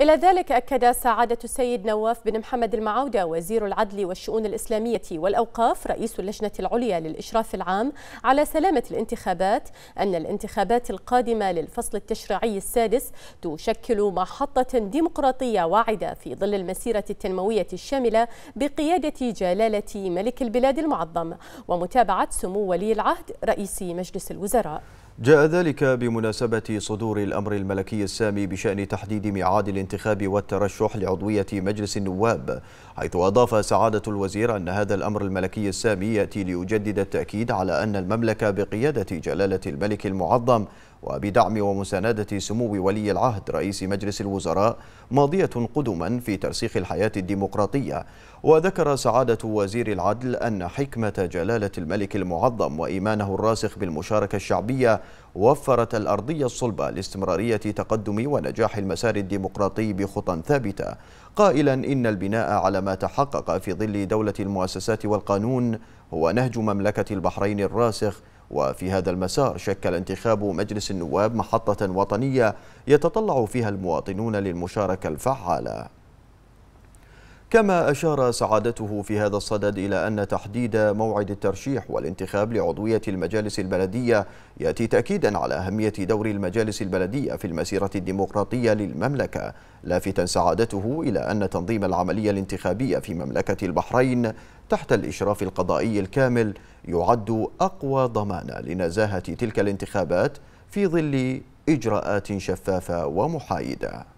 إلى ذلك أكد سعادة السيد نواف بن محمد المعودة وزير العدل والشؤون الإسلامية والأوقاف رئيس اللجنة العليا للإشراف العام على سلامة الانتخابات أن الانتخابات القادمة للفصل التشريعي السادس تشكل محطة ديمقراطية واعدة في ظل المسيرة التنموية الشاملة بقيادة جلالة ملك البلاد المعظم ومتابعة سمو ولي العهد رئيس مجلس الوزراء جاء ذلك بمناسبة صدور الأمر الملكي السامي بشأن تحديد ميعاد الانتخاب والترشح لعضوية مجلس النواب حيث أضاف سعادة الوزير أن هذا الأمر الملكي السامي يأتي ليجدد التأكيد على أن المملكة بقيادة جلالة الملك المعظم وبدعم ومساندة سمو ولي العهد رئيس مجلس الوزراء ماضية قدما في ترسيخ الحياة الديمقراطية وذكر سعادة وزير العدل أن حكمة جلالة الملك المعظم وإيمانه الراسخ بالمشاركة الشعبية وفرت الأرضية الصلبة لاستمرارية تقدم ونجاح المسار الديمقراطي بخطى ثابتة قائلا إن البناء على ما تحقق في ظل دولة المؤسسات والقانون هو نهج مملكة البحرين الراسخ وفي هذا المسار شكل انتخاب مجلس النواب محطة وطنية يتطلع فيها المواطنون للمشاركة الفعالة كما أشار سعادته في هذا الصدد إلى أن تحديد موعد الترشيح والانتخاب لعضوية المجالس البلدية يأتي تأكيدا على أهمية دور المجالس البلدية في المسيرة الديمقراطية للمملكة لافتا سعادته إلى أن تنظيم العملية الانتخابية في مملكة البحرين تحت الإشراف القضائي الكامل يعد أقوى ضمانة لنزاهة تلك الانتخابات في ظل إجراءات شفافة ومحايدة